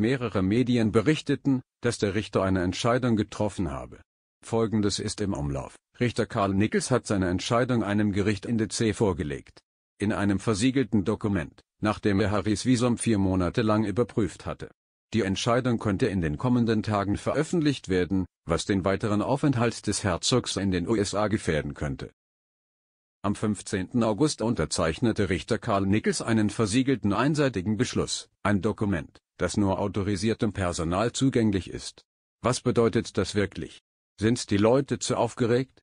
Mehrere Medien berichteten, dass der Richter eine Entscheidung getroffen habe. Folgendes ist im Umlauf. Richter Karl Nichols hat seine Entscheidung einem Gericht in DC vorgelegt. In einem versiegelten Dokument, nachdem er Harrys Visum vier Monate lang überprüft hatte. Die Entscheidung könnte in den kommenden Tagen veröffentlicht werden, was den weiteren Aufenthalt des Herzogs in den USA gefährden könnte. Am 15. August unterzeichnete Richter Karl Nichols einen versiegelten einseitigen Beschluss, ein Dokument, das nur autorisiertem Personal zugänglich ist. Was bedeutet das wirklich? Sind die Leute zu aufgeregt?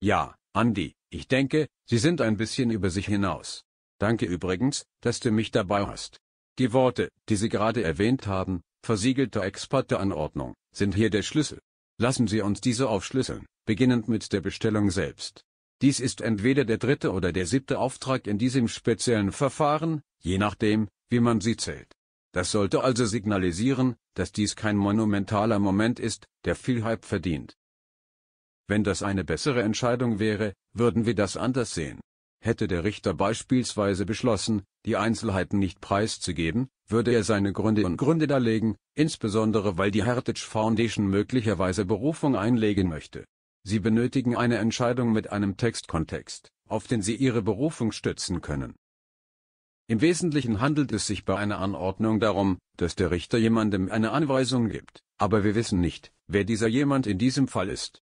Ja, Andy, ich denke, sie sind ein bisschen über sich hinaus. Danke übrigens, dass du mich dabei hast. Die Worte, die Sie gerade erwähnt haben, versiegelte Exporteanordnung, sind hier der Schlüssel. Lassen Sie uns diese aufschlüsseln, beginnend mit der Bestellung selbst. Dies ist entweder der dritte oder der siebte Auftrag in diesem speziellen Verfahren, je nachdem, wie man sie zählt. Das sollte also signalisieren, dass dies kein monumentaler Moment ist, der viel Hype verdient. Wenn das eine bessere Entscheidung wäre, würden wir das anders sehen. Hätte der Richter beispielsweise beschlossen, die Einzelheiten nicht preiszugeben, würde er seine Gründe und Gründe darlegen, insbesondere weil die Heritage Foundation möglicherweise Berufung einlegen möchte. Sie benötigen eine Entscheidung mit einem Textkontext, auf den Sie Ihre Berufung stützen können. Im Wesentlichen handelt es sich bei einer Anordnung darum, dass der Richter jemandem eine Anweisung gibt, aber wir wissen nicht, wer dieser jemand in diesem Fall ist.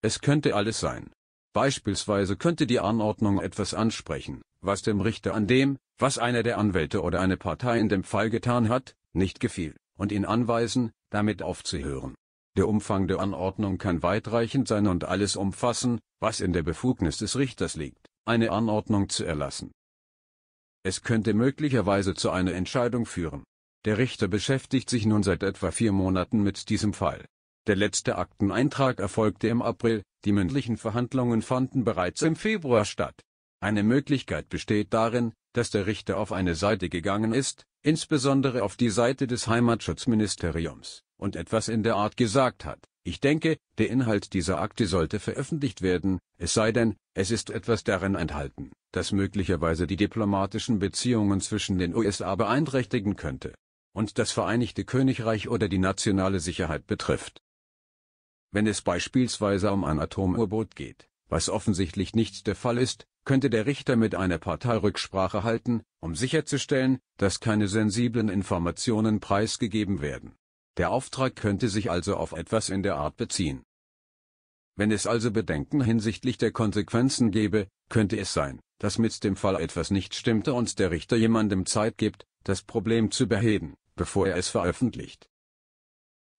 Es könnte alles sein. Beispielsweise könnte die Anordnung etwas ansprechen, was dem Richter an dem, was einer der Anwälte oder eine Partei in dem Fall getan hat, nicht gefiel, und ihn anweisen, damit aufzuhören. Der Umfang der Anordnung kann weitreichend sein und alles umfassen, was in der Befugnis des Richters liegt, eine Anordnung zu erlassen. Es könnte möglicherweise zu einer Entscheidung führen. Der Richter beschäftigt sich nun seit etwa vier Monaten mit diesem Fall. Der letzte Akteneintrag erfolgte im April, die mündlichen Verhandlungen fanden bereits im Februar statt. Eine Möglichkeit besteht darin, dass der Richter auf eine Seite gegangen ist, insbesondere auf die Seite des Heimatschutzministeriums, und etwas in der Art gesagt hat. Ich denke, der Inhalt dieser Akte sollte veröffentlicht werden, es sei denn, es ist etwas darin enthalten, das möglicherweise die diplomatischen Beziehungen zwischen den USA beeinträchtigen könnte und das Vereinigte Königreich oder die nationale Sicherheit betrifft. Wenn es beispielsweise um ein atom Atomubboot geht, was offensichtlich nicht der Fall ist, könnte der Richter mit einer Partei Rücksprache halten, um sicherzustellen, dass keine sensiblen Informationen preisgegeben werden. Der Auftrag könnte sich also auf etwas in der Art beziehen. Wenn es also Bedenken hinsichtlich der Konsequenzen gäbe, könnte es sein, dass mit dem Fall etwas nicht stimmte und der Richter jemandem Zeit gibt, das Problem zu beheben, bevor er es veröffentlicht.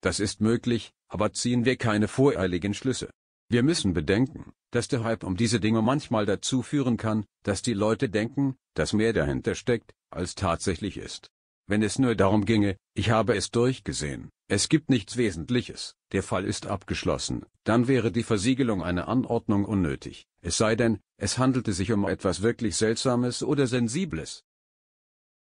Das ist möglich, aber ziehen wir keine voreiligen Schlüsse. Wir müssen bedenken, dass der Hype um diese Dinge manchmal dazu führen kann, dass die Leute denken, dass mehr dahinter steckt, als tatsächlich ist. Wenn es nur darum ginge, ich habe es durchgesehen, es gibt nichts Wesentliches, der Fall ist abgeschlossen, dann wäre die Versiegelung einer Anordnung unnötig, es sei denn, es handelte sich um etwas wirklich Seltsames oder Sensibles.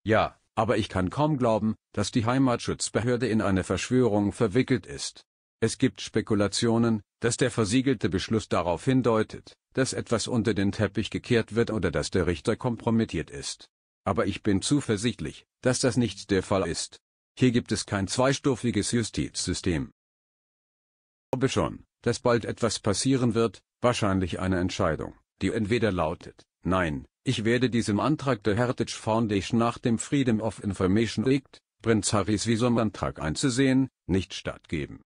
Ja, aber ich kann kaum glauben, dass die Heimatschutzbehörde in eine Verschwörung verwickelt ist. Es gibt Spekulationen, dass der versiegelte Beschluss darauf hindeutet, dass etwas unter den Teppich gekehrt wird oder dass der Richter kompromittiert ist aber ich bin zuversichtlich, dass das nicht der Fall ist. Hier gibt es kein zweistufiges Justizsystem. Ich glaube schon, dass bald etwas passieren wird, wahrscheinlich eine Entscheidung, die entweder lautet, nein, ich werde diesem Antrag der Heritage Foundation nach dem Freedom of Information Act, Prinz Harrys Visumantrag einzusehen, nicht stattgeben.